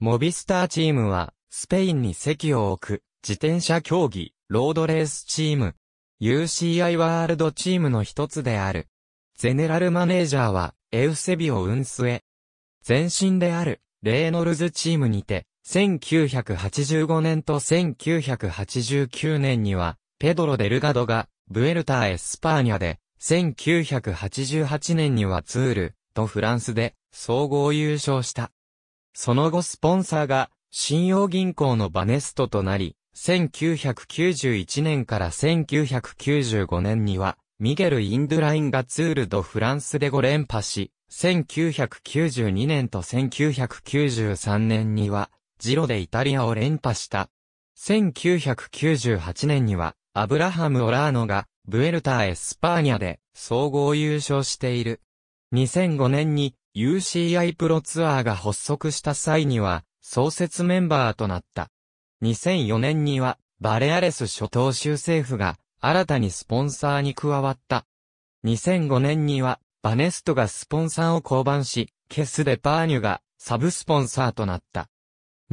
モビスターチームは、スペインに席を置く、自転車競技、ロードレースチーム、UCI ワールドチームの一つである。ゼネラルマネージャーは、エウセビオ・ウンスエ。前身である、レーノルズチームにて、1985年と1989年には、ペドロ・デルガドが、ブエルタ・ー・エスパーニャで、1988年にはツール、とフランスで、総合優勝した。その後スポンサーが、信用銀行のバネストとなり、1991年から1995年には、ミゲル・インドゥラインがツール・ド・フランスで5連覇し、1992年と1993年には、ジロでイタリアを連覇した。1998年には、アブラハム・オラーノが、ブエルター・エスパーニャで、総合優勝している。2005年に UCI プロツアーが発足した際には創設メンバーとなった。2004年にはバレアレス諸島州政府が新たにスポンサーに加わった。2005年にはバネストがスポンサーを降板し、ケスデパーニュがサブスポンサーとなった。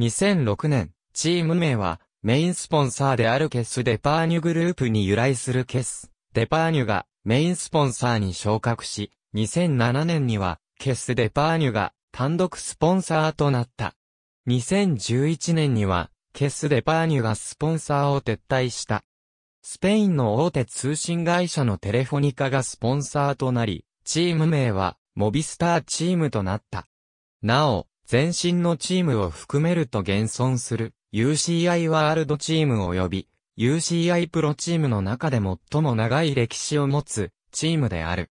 2006年、チーム名はメインスポンサーであるケスデパーニュグループに由来するケス、デパーニュがメインスポンサーに昇格し、2007年には、ケス・デパーニュが単独スポンサーとなった。2011年には、ケス・デパーニュがスポンサーを撤退した。スペインの大手通信会社のテレフォニカがスポンサーとなり、チーム名は、モビスターチームとなった。なお、前身のチームを含めると現存する UCI ワールドチーム及び UCI プロチームの中で最も長い歴史を持つチームである。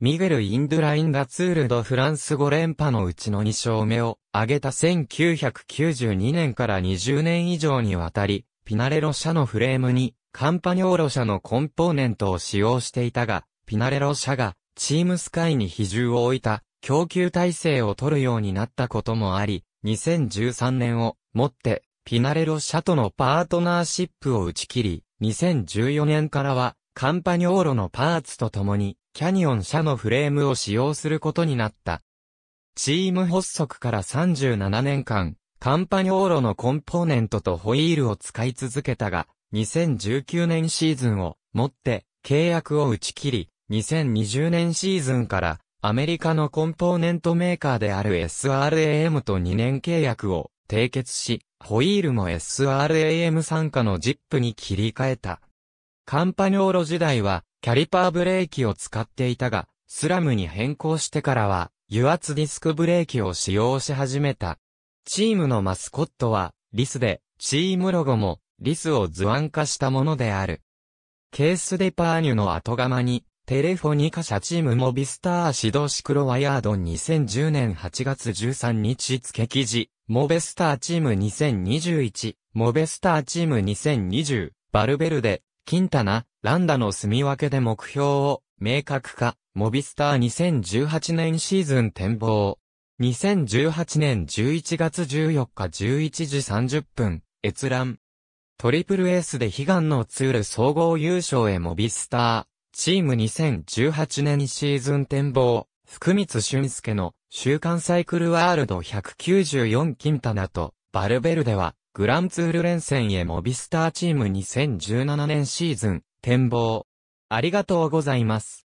ミゲル・インドゥラインガ・ツール・ド・フランス5連覇のうちの2勝目を挙げた1992年から20年以上にわたり、ピナレロ社のフレームにカンパニョーロ社のコンポーネントを使用していたが、ピナレロ社がチームスカイに比重を置いた供給体制を取るようになったこともあり、2013年をもってピナレロ社とのパートナーシップを打ち切り、2014年からはカンパニョーロのパーツと共にキャニオン社のフレームを使用することになった。チーム発足から37年間、カンパニョーロのコンポーネントとホイールを使い続けたが、2019年シーズンをもって契約を打ち切り、2020年シーズンからアメリカのコンポーネントメーカーである SRAM と2年契約を締結し、ホイールも SRAM 参加の ZIP に切り替えた。カンパニョーロ時代は、キャリパーブレーキを使っていたが、スラムに変更してからは、油圧ディスクブレーキを使用し始めた。チームのマスコットは、リスで、チームロゴも、リスを図案化したものである。ケースデパーニュの後釜に、テレフォニカ社チームモビスター指導シクロワイヤード2010年8月13日付記事、モベスターチーム2021、モベスターチーム2020、バルベルデ、キンタナ、ランダの住み分けで目標を明確化、モビスター2018年シーズン展望。2018年11月14日11時30分、閲覧。トリプルエースで悲願のツール総合優勝へモビスター、チーム2018年シーズン展望、福光俊介の週刊サイクルワールド194金棚と、バルベルデは、グランツール連戦へモビスターチーム2017年シーズン、展望。ありがとうございます。